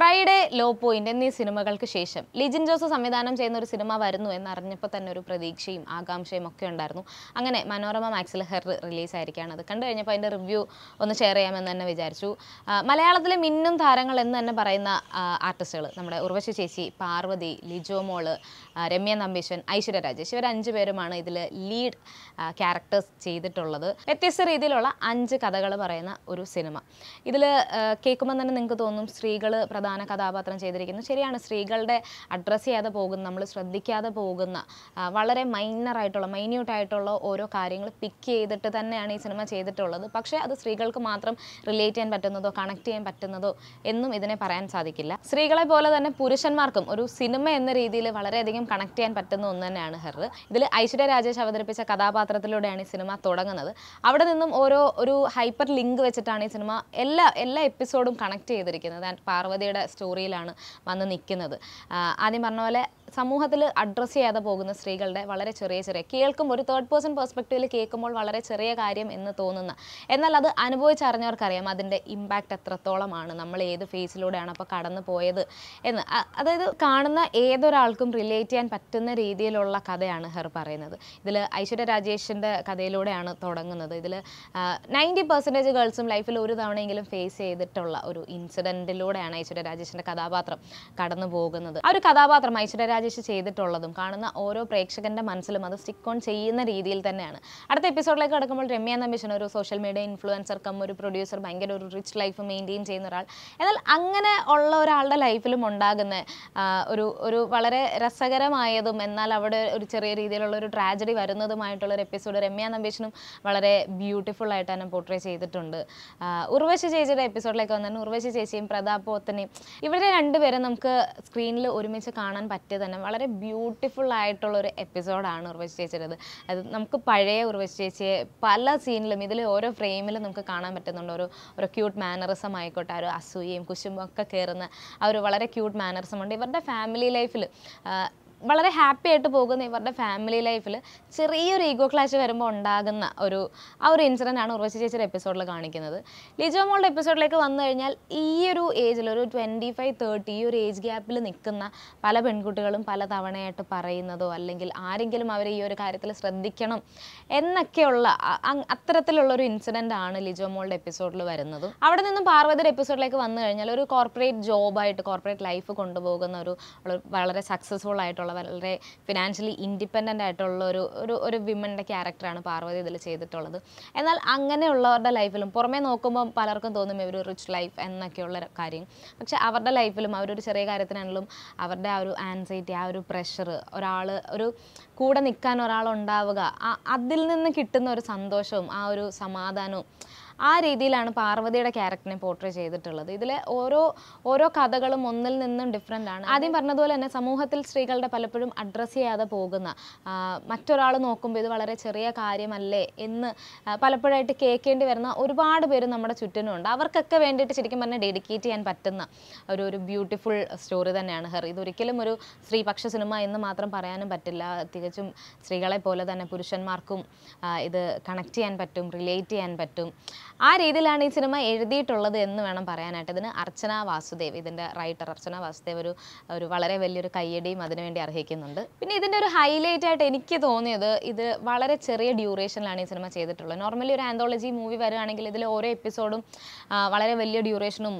Friday law point എന്നീ സിനിമകൾക്ക് ശേഷം ലിജിൻ ജോസ് സംവിധാനം ചെയ്യുന്ന ഒരു സിനിമ വരുന്നു എന്നറിഞ്ഞപ്പോൾ തന്നെ ഒരു പ്രതീക്ഷയും ആകാംക്ഷയും ഒക്കെ ഉണ്ടായിരുന്നു അങ്ങനെ മനോരമ മാക്സിൽ ഹെർ റിലീസ് അത് കണ്ടു കഴിഞ്ഞപ്പോൾ അതിൻ്റെ റിവ്യൂ ഒന്ന് ഷെയർ ചെയ്യാമെന്ന് തന്നെ വിചാരിച്ചു മലയാളത്തിലെ മിന്നും താരങ്ങൾ എന്ന് തന്നെ പറയുന്ന ആർട്ടിസ്റ്റുകൾ നമ്മുടെ ഉർവശി ചേച്ചി പാർവതി ലിജോ മോള് രമ്യ നമ്പീശ്വൻ ഐശ്വര്യ രാജേഷ് ഇവർ അഞ്ച് പേരുമാണ് ഇതിൽ ലീഡ് ക്യാരക്ടേഴ്സ് ചെയ്തിട്ടുള്ളത് വ്യത്യസ്ത രീതിയിലുള്ള അഞ്ച് കഥകൾ പറയുന്ന ഒരു സിനിമ ഇതിൽ കേൾക്കുമ്പോൾ തന്നെ നിങ്ങൾക്ക് തോന്നും സ്ത്രീകൾ പ്രധാന പ്രധാന കഥാപാത്രം ചെയ്തിരിക്കുന്നത് ശരിയാണ് സ്ത്രീകളുടെ അഡ്രസ്സ് ചെയ്യാതെ പോകുന്ന നമ്മൾ ശ്രദ്ധിക്കാതെ പോകുന്ന വളരെ മൈനറായിട്ടുള്ള മൈന്യൂട്ടായിട്ടുള്ള ഓരോ കാര്യങ്ങൾ പിക്ക് ചെയ്തിട്ട് തന്നെയാണ് ഈ സിനിമ ചെയ്തിട്ടുള്ളത് പക്ഷേ അത് സ്ത്രീകൾക്ക് മാത്രം റിലേറ്റ് ചെയ്യാൻ പറ്റുന്നതോ കണക്ട് ചെയ്യാൻ പറ്റുന്നതോ എന്നും ഇതിനെ പറയാൻ സാധിക്കില്ല സ്ത്രീകളെ പോലെ തന്നെ പുരുഷന്മാർക്കും ഒരു സിനിമ എന്ന രീതിയിൽ വളരെയധികം കണക്ട് ചെയ്യാൻ പറ്റുന്ന ഒന്ന് തന്നെയാണ് ഹെർ ഇതിൽ ഐശ്വര്യ രാജേഷ് അവതരിപ്പിച്ച കഥാപാത്രത്തിലൂടെയാണ് ഈ സിനിമ തുടങ്ങുന്നത് അവിടെ നിന്നും ഓരോ ഒരു ഹൈപ്പർ ലിങ്ക് വെച്ചിട്ടാണ് ഈ സിനിമ എല്ലാ എല്ലാ എപ്പിസോഡും കണക്ട് ചെയ്തിരിക്കുന്നത് ആൻഡ് പാർവതിയുടെ സ്റ്റോറിയിലാണ് വന്ന് നിൽക്കുന്നത് ആദ്യം പറഞ്ഞ പോലെ സമൂഹത്തിൽ അഡ്രസ്സ് ചെയ്യാതെ പോകുന്ന സ്ത്രീകളുടെ വളരെ ചെറിയ ചെറിയ കേൾക്കുമ്പോൾ ഒരു തേർഡ് പേഴ്സൺ പെർസ്പെക്റ്റീവിൽ കേൾക്കുമ്പോൾ വളരെ ചെറിയ കാര്യം എന്ന് തോന്നുന്ന എന്നാൽ അത് അനുഭവിച്ചറിഞ്ഞവർക്കറിയാം അതിൻ്റെ ഇമ്പാക്റ്റ് എത്രത്തോളമാണ് നമ്മൾ ഏത് ഫേസിലൂടെയാണ് അപ്പോൾ കടന്നു പോയത് എന്ന് അതായത് കാണുന്ന ഏതൊരാൾക്കും റിലേറ്റ് ചെയ്യാൻ പറ്റുന്ന രീതിയിലുള്ള കഥയാണ് ഹെർ പറയുന്നത് ഇതിൽ ഐശ്വര്യ രാജേഷിൻ്റെ കഥയിലൂടെയാണ് തുടങ്ങുന്നത് ഇതിൽ നയൻറ്റി പെർസെൻറ്റേജ് ഗേൾസും ലൈഫിൽ ഒരു തവണയെങ്കിലും ഫേസ് ചെയ്തിട്ടുള്ള ഒരു ഇൻസിഡൻറ്റിലൂടെയാണ് ഐശ്വര്യ രാജേഷിൻ്റെ കഥാപാത്രം കടന്നു പോകുന്നത് ആ ഒരു കഥാപാത്രം ഐശ്വര്യ രാജേഷ് ചെയ്തിട്ടുള്ളതും കാണുന്ന ഓരോ പ്രേക്ഷകന്റെ മനസ്സിലും അത് സ്റ്റിക്ക് ഓൺ ചെയ്യുന്ന രീതിയിൽ തന്നെയാണ് അടുത്ത എപ്പിസോഡിലേക്ക് കടക്കുമ്പോൾ രമ്യ നമ്പിഷൻ ഒരു സോഷ്യൽ മീഡിയ ഇൻഫ്ലുവൻസർ കം ഒരു പ്രൊഡ്യൂസർ ഭയങ്കര ഒരു റിച്ച് ലൈഫ് മെയിൻറ്റെയിൻ ചെയ്യുന്ന ഒരാൾ എന്നാൽ അങ്ങനെ ഉള്ള ഒരാളുടെ ലൈഫിലും ഉണ്ടാകുന്ന ഒരു ഒരു വളരെ രസകരമായതും എന്നാൽ അവിടെ ഒരു ചെറിയ രീതിയിലുള്ള ഒരു ട്രാജഡി വരുന്നതുമായിട്ടുള്ള ഒരു എപ്പിസോഡ് രമ്യ നമ്പീഷനും വളരെ ബ്യൂട്ടിഫുൾ ആയിട്ട് തന്നെ പോർട്രേ ചെയ്തിട്ടുണ്ട് ഉർവശി ചേച്ചിയുടെ എപ്പിസോഡിലേക്ക് വന്നാൽ ഉർവശി ചേച്ചിയും പോത്തനെയും ഇവരെ രണ്ടുപേരും നമുക്ക് സ്ക്രീനിൽ ഒരുമിച്ച് കാണാൻ പറ്റിയത് തന്നെ വളരെ ബ്യൂട്ടിഫുൾ ആയിട്ടുള്ള ഒരു എപ്പിസോഡാണ് ഉർവശി ചേച്ചിയുടേത് അത് നമുക്ക് പഴയ ഉർവശി ചേച്ചിയെ പല സീനിലും ഇതിൽ ഓരോ ഫ്രെയിമിലും നമുക്ക് കാണാൻ പറ്റുന്നുണ്ട് ഒരു ഒരു ക്യൂട്ട് മാനറിസം ആയിക്കോട്ടെ ഒരു അസൂയയും കുശുമൊക്കെ കയറുന്ന ആ ഒരു വളരെ ക്യൂട്ട് മാനറിസം ഉണ്ട് ഇവരുടെ ഫാമിലി ലൈഫിൽ വളരെ ഹാപ്പി ആയിട്ട് പോകുന്ന ഇവരുടെ ഫാമിലി ലൈഫിൽ ചെറിയൊരു ഈഗോ ക്ലാഷ് വരുമ്പോൾ ഉണ്ടാകുന്ന ഒരു ആ ഒരു ഇൻസിഡൻ്റ് ആണ് ഉറവശി ചേച്ചിയുടെ എപ്പിസോഡിൽ കാണിക്കുന്നത് ലിജോ മോളുടെ എപ്പിസോഡിലേക്ക് വന്നു കഴിഞ്ഞാൽ ഈ ഒരു ഏജിൽ ഒരു ട്വൻറ്റി ഫൈവ് തേർട്ടി ഈ ഒരു ഏജ് ഗ്യാപ്പിൽ നിൽക്കുന്ന പല പെൺകുട്ടികളും പല തവണയായിട്ട് പറയുന്നതോ അല്ലെങ്കിൽ ആരെങ്കിലും അവരെ ഈ ഒരു കാര്യത്തിൽ ശ്രദ്ധിക്കണം എന്നൊക്കെയുള്ള അത്തരത്തിലുള്ള ഒരു ഇൻസിഡൻ്റ് ആണ് ലിജോ മോളുടെ എപ്പിസോഡിൽ വരുന്നത് അവിടെ നിന്നും പാർവതിയുടെ എപ്പിസോഡിലേക്ക് വന്നു കഴിഞ്ഞാൽ ഒരു കോർപ്പറേറ്റ് ജോബായിട്ട് കോർപ്പറേറ്റ് ലൈഫ് കൊണ്ടുപോകുന്ന ഒരു വളരെ സക്സസ്ഫുൾ ആയിട്ടുള്ള ആയിട്ടുള്ള വളരെ ഫിനാൻഷ്യലി ഇൻഡിപെൻഡൻ്റ് ആയിട്ടുള്ള ഒരു ഒരു ഒരു വിമൻ്റെ ക്യാരക്ടറാണ് പാർവതി ഇതിൽ ചെയ്തിട്ടുള്ളത് എന്നാൽ അങ്ങനെയുള്ളവരുടെ ലൈഫിലും പുറമേ നോക്കുമ്പോൾ പലർക്കും തോന്നും ഇവർ റിച്ച് ലൈഫ് എന്നൊക്കെയുള്ള കാര്യം പക്ഷെ അവരുടെ ലൈഫിലും അവരൊരു ചെറിയ കാര്യത്തിനാണെങ്കിലും അവരുടെ ആ ഒരു ആൻസൈറ്റി ആ ഒരു പ്രഷർ ഒരാൾ ഒരു കൂടെ നിൽക്കാൻ ഒരാളുണ്ടാവുക അതിൽ നിന്ന് കിട്ടുന്ന ഒരു സന്തോഷവും ആ ഒരു സമാധാനവും ആ രീതിയിലാണ് പാർവതിയുടെ ക്യാരക്ടറിനെ പോർട്രേ ചെയ്തിട്ടുള്ളത് ഇതിലെ ഓരോ ഓരോ കഥകളും ഒന്നിൽ നിന്നും ഡിഫറെൻ്റ് ആണ് ആദ്യം പറഞ്ഞതുപോലെ തന്നെ സമൂഹത്തിൽ സ്ത്രീകളുടെ പലപ്പോഴും അഡ്രസ്സ് ചെയ്യാതെ പോകുന്ന മറ്റൊരാൾ നോക്കുമ്പോൾ ഇത് വളരെ ചെറിയ കാര്യമല്ലേ എന്ന് പലപ്പോഴായിട്ട് കേൾക്കേണ്ടി വരുന്ന ഒരുപാട് പേര് നമ്മുടെ ചുറ്റിനുമുണ്ട് അവർക്കൊക്കെ വേണ്ടിയിട്ട് ശരിക്കും പറഞ്ഞാൽ ഡെഡിക്കേറ്റ് ചെയ്യാൻ പറ്റുന്ന ഒരു ഒരു ബ്യൂട്ടിഫുൾ സ്റ്റോറി തന്നെയാണ് ഹെർ ഇതൊരിക്കലും ഒരു സ്ത്രീപക്ഷ സിനിമ എന്ന് മാത്രം പറയാനും പറ്റില്ല തികച്ചും സ്ത്രീകളെ പോലെ തന്നെ പുരുഷന്മാർക്കും ഇത് കണക്ട് ചെയ്യാൻ പറ്റും റിലേറ്റ് ചെയ്യാൻ പറ്റും ആ രീതിയിലാണ് ഈ സിനിമ എഴുതിയിട്ടുള്ളത് എന്ന് വേണം പറയാനായിട്ട് ഇതിന് അർച്ചന വാസുദേവ് ഇതിൻ്റെ റൈറ്റർ അർച്ചന വാസുദേവ് ഒരു ഒരു വളരെ വലിയൊരു കയ്യടിയും അതിനുവേണ്ടി അർഹിക്കുന്നുണ്ട് പിന്നെ ഇതിൻ്റെ ഒരു ഹൈലൈറ്റ് ആയിട്ട് എനിക്ക് തോന്നിയത് ഇത് വളരെ ചെറിയ ഡ്യൂറേഷനിലാണ് ഈ സിനിമ ചെയ്തിട്ടുള്ളത് നോർമലി ഒരു ആന്തോളജി മൂവി വരുവാണെങ്കിൽ ഇതിൽ ഓരോ എപ്പിസോഡും വളരെ വലിയ ഡ്യൂറേഷനും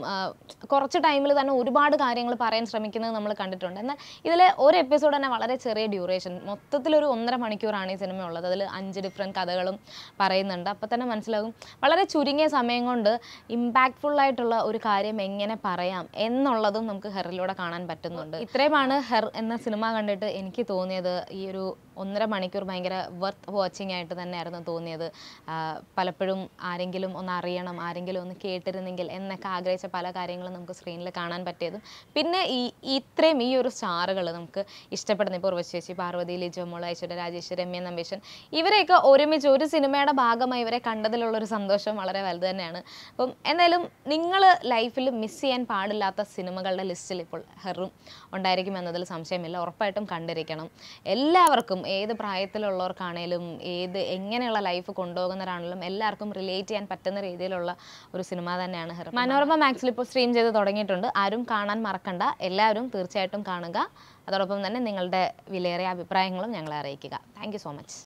കുറച്ച് ടൈമിൽ തന്നെ ഒരുപാട് കാര്യങ്ങൾ പറയാൻ ശ്രമിക്കുന്നത് നമ്മൾ കണ്ടിട്ടുണ്ട് എന്നാൽ ഇതിലെ ഒരു എപ്പിസോഡ് തന്നെ വളരെ ചെറിയ ഡ്യൂറേഷൻ മൊത്തത്തിലൊരു ഒന്നര മണിക്കൂറാണ് ഈ സിനിമ ഉള്ളത് അതിൽ അഞ്ച് ഡിഫറെൻറ്റ് കഥകളും പറയുന്നുണ്ട് അപ്പോൾ തന്നെ മനസ്സിലാകും വളരെ ചുരുങ്ങി ചുരുങ്ങിയ സമയം കൊണ്ട് ഇമ്പാക്ട്ഫുള്ളായിട്ടുള്ള ഒരു കാര്യം എങ്ങനെ പറയാം എന്നുള്ളതും നമുക്ക് ഹെറിലൂടെ കാണാൻ പറ്റുന്നുണ്ട് ഇത്രയുമാണ് ഹെർ എന്ന സിനിമ കണ്ടിട്ട് എനിക്ക് തോന്നിയത് ഈ ഒരു ഒന്നര മണിക്കൂർ ഭയങ്കര വർത്ത് വാച്ചിങ് ആയിട്ട് തന്നെയായിരുന്നു തോന്നിയത് പലപ്പോഴും ആരെങ്കിലും ഒന്ന് അറിയണം ആരെങ്കിലും ഒന്ന് കേട്ടിരുന്നെങ്കിൽ എന്നൊക്കെ ആഗ്രഹിച്ച പല കാര്യങ്ങളും നമുക്ക് സ്ക്രീനിൽ കാണാൻ പറ്റിയതും പിന്നെ ഈ ഇത്രയും ഈ ഒരു സ്റ്റാറുകൾ നമുക്ക് ഇഷ്ടപ്പെടുന്ന ഇപ്പോൾ ഉർവശേഷി പാർവതി ലിജോമോള ഐശ്വര്യ രാജേഷ് രമ്യ നമ്പേശൻ ഇവരെയൊക്കെ ഒരുമിച്ച് ഒരു സിനിമയുടെ ഭാഗമായി ഇവരെ കണ്ടതിലുള്ളൊരു സന്തോഷം വളരെ വലുത് തന്നെയാണ് അപ്പം എന്തായാലും നിങ്ങൾ ലൈഫിൽ മിസ് ചെയ്യാൻ പാടില്ലാത്ത സിനിമകളുടെ ലിസ്റ്റിൽ ഇപ്പോൾ ഹെറും ഉണ്ടായിരിക്കും എന്നതിൽ സംശയമില്ല ഉറപ്പായിട്ടും കണ്ടിരിക്കണം എല്ലാവർക്കും ഏത് പ്രായത്തിലുള്ളവർക്കാണേലും ഏത് എങ്ങനെയുള്ള ലൈഫ് കൊണ്ടുപോകുന്നവരാണെങ്കിലും എല്ലാവർക്കും റിലേറ്റ് ചെയ്യാൻ പറ്റുന്ന രീതിയിലുള്ള ഒരു സിനിമ തന്നെയാണ് ഹെറ മനോരമ മാക്സിൽ ഇപ്പോൾ സ്ട്രീം ചെയ്ത് തുടങ്ങിയിട്ടുണ്ട് ആരും കാണാൻ മറക്കണ്ട എല്ലാവരും തീർച്ചയായിട്ടും കാണുക അതോടൊപ്പം തന്നെ നിങ്ങളുടെ വിലയേറിയ അഭിപ്രായങ്ങളും ഞങ്ങളെ അറിയിക്കുക താങ്ക് സോ മച്ച്